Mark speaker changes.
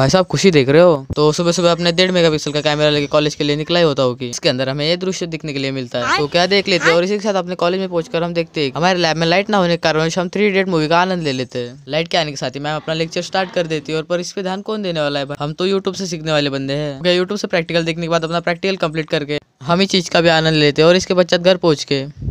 Speaker 1: भाई साहब खुशी देख रहे हो तो सुबह सुबह अपने डेढ़ मेगापिक्सल का कैमरा लेके कॉलेज के लिए निकला ही होता होगी इसके अंदर हमें ये दृश्य दिखने के लिए मिलता है तो क्या देख लेते हैं और इसी के साथ अपने कॉलेज में पहुंचकर हम देखते हैं हमारे लैब में लाइट ना होने के कारण हम थ्री डेट मूवी का आनंद ले लेते हैं लाइट के आने के साथ ही मैम अपना लेक्चर स्टार्ट कर देती है और पर इस पर ध्यान कौन देने वाला है हम तो यूट्यूब से सीखने वाले बंदे हैं यूट्यूब से प्रैक्टिकल देखने के बाद अपना प्रैक्टिकल कम्प्लीट करके हम ही चीज का भी आनंद लेते हैं और इसके पश्चात घर पहुंच के